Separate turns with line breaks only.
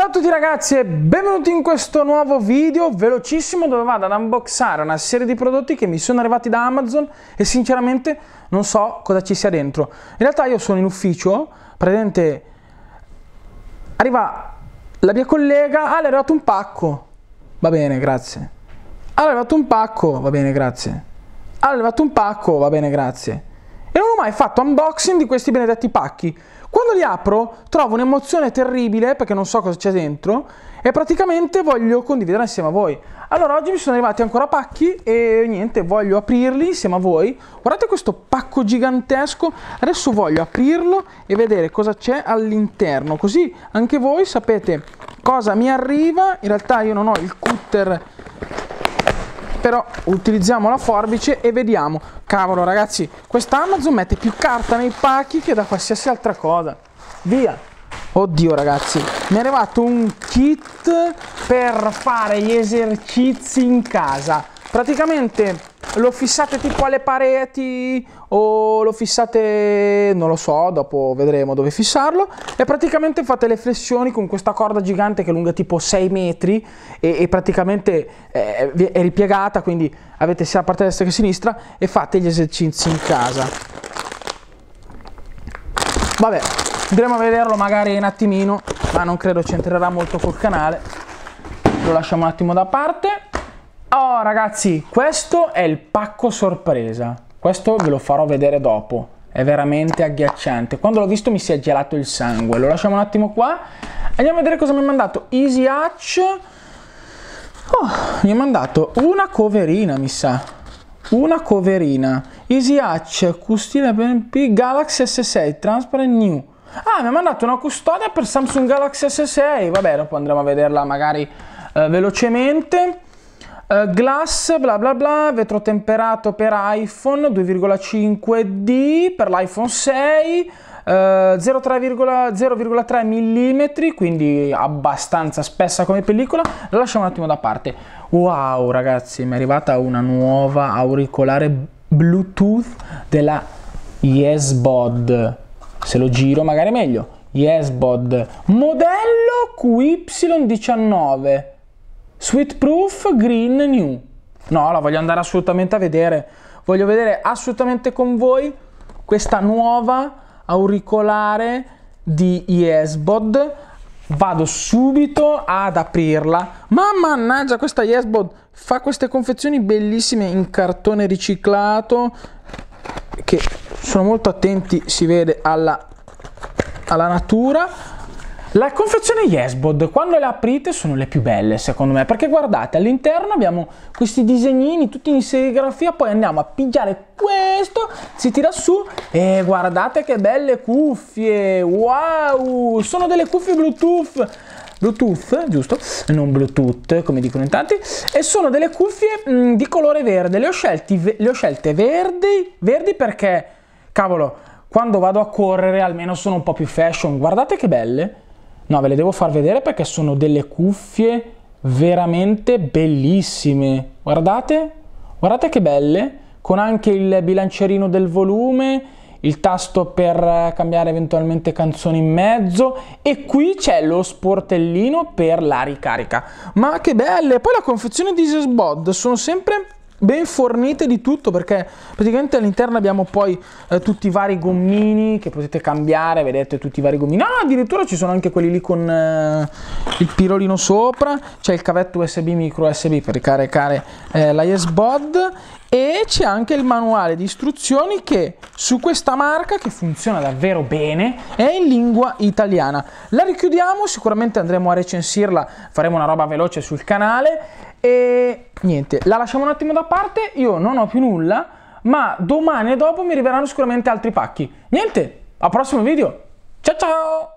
Ciao a tutti ragazzi e benvenuti in questo nuovo video velocissimo dove vado ad unboxare una serie di prodotti che mi sono arrivati da Amazon e sinceramente non so cosa ci sia dentro. In realtà io sono in ufficio, praticamente arriva la mia collega, ah le è arrivato un pacco, va bene grazie. Ah le è arrivato un pacco, va bene grazie. Ah le è arrivato un pacco, va bene grazie mai fatto unboxing di questi benedetti pacchi. Quando li apro trovo un'emozione terribile perché non so cosa c'è dentro e praticamente voglio condividere insieme a voi. Allora oggi mi sono arrivati ancora pacchi e niente, voglio aprirli insieme a voi. Guardate questo pacco gigantesco, adesso voglio aprirlo e vedere cosa c'è all'interno, così anche voi sapete cosa mi arriva. In realtà io non ho il cutter però utilizziamo la forbice e vediamo cavolo ragazzi questa Amazon mette più carta nei pacchi che da qualsiasi altra cosa via oddio ragazzi mi è arrivato un kit per fare gli esercizi in casa praticamente lo fissate tipo alle pareti o lo fissate, non lo so, dopo vedremo dove fissarlo e praticamente fate le flessioni con questa corda gigante che è lunga tipo 6 metri e, e praticamente è, eh, è ripiegata, quindi avete sia la parte destra che sinistra e fate gli esercizi in casa. Vabbè, andremo a vederlo magari un attimino, ma non credo ci entrerà molto col canale. Lo lasciamo un attimo da parte. Oh ragazzi, questo è il pacco sorpresa. Questo ve lo farò vedere dopo. È veramente agghiacciante. Quando l'ho visto mi si è gelato il sangue. Lo lasciamo un attimo qua. Andiamo a vedere cosa mi ha mandato. Easy Hatch. Oh, mi ha mandato una coverina, mi sa. Una coverina. Easy Hatch, Custine BNP, Galaxy S6, Transparent New. Ah, mi ha mandato una custodia per Samsung Galaxy S6. Vabbè, dopo andremo a vederla magari eh, velocemente. Uh, glass, bla bla bla, vetro temperato per iPhone 2,5D, per l'iPhone 6, uh, 0,3 mm, quindi abbastanza spessa come pellicola. La lasciamo un attimo da parte. Wow ragazzi, mi è arrivata una nuova auricolare Bluetooth della YesBod. Se lo giro magari meglio. YesBod, modello QY19 Sweet Proof Green New. No, la voglio andare assolutamente a vedere. Voglio vedere assolutamente con voi questa nuova auricolare di Yesbod. Vado subito ad aprirla. Ma mannaggia, questa Yesbod fa queste confezioni bellissime in cartone riciclato. Che sono molto attenti, si vede alla, alla natura la confezione Yesbod, quando le aprite, sono le più belle secondo me, perché guardate, all'interno abbiamo questi disegnini tutti in serigrafia, poi andiamo a pigiare questo, si tira su e guardate che belle cuffie, wow, sono delle cuffie Bluetooth, Bluetooth, giusto? Non Bluetooth, come dicono in tanti, e sono delle cuffie mh, di colore verde. Le ho, scelti, le ho scelte verdi, verdi perché, cavolo, quando vado a correre almeno sono un po' più fashion. Guardate che belle. No, ve le devo far vedere perché sono delle cuffie veramente bellissime. Guardate, guardate che belle, con anche il bilancierino del volume, il tasto per cambiare eventualmente canzoni in mezzo e qui c'è lo sportellino per la ricarica. Ma che belle! Poi la confezione di Sesbod sono sempre ben fornite di tutto perché praticamente all'interno abbiamo poi eh, tutti i vari gommini che potete cambiare, vedete tutti i vari gommini. Ah, addirittura ci sono anche quelli lì con eh, il pirolino sopra, c'è il cavetto USB micro USB per ricaricare eh, l'ISBOD e c'è anche il manuale di istruzioni che su questa marca che funziona davvero bene è in lingua italiana. La richiudiamo, sicuramente andremo a recensirla, faremo una roba veloce sul canale e niente, la lasciamo un attimo da parte, io non ho più nulla, ma domani e dopo mi arriveranno sicuramente altri pacchi. Niente, al prossimo video, ciao ciao!